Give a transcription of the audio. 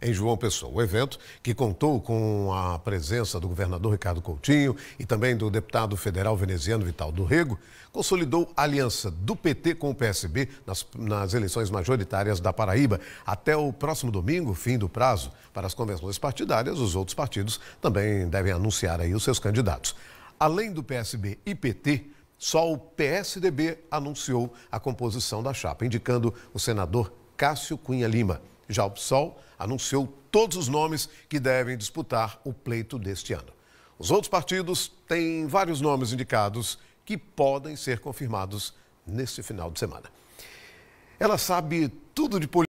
em João Pessoa. O evento, que contou com a presença do governador Ricardo Coutinho e também do deputado federal veneziano Vital do Rego, consolidou a aliança do PT com o PSB nas, nas eleições majoritárias da Paraíba. Até o próximo domingo, fim do prazo para as convenções partidárias, os outros partidos também devem anunciar aí os seus candidatos. Além do PSB e PT, só o PSDB anunciou a composição da chapa, indicando o senador Cássio Cunha Lima. Já o PSOL anunciou todos os nomes que devem disputar o pleito deste ano. Os outros partidos têm vários nomes indicados que podem ser confirmados neste final de semana. Ela sabe tudo de política.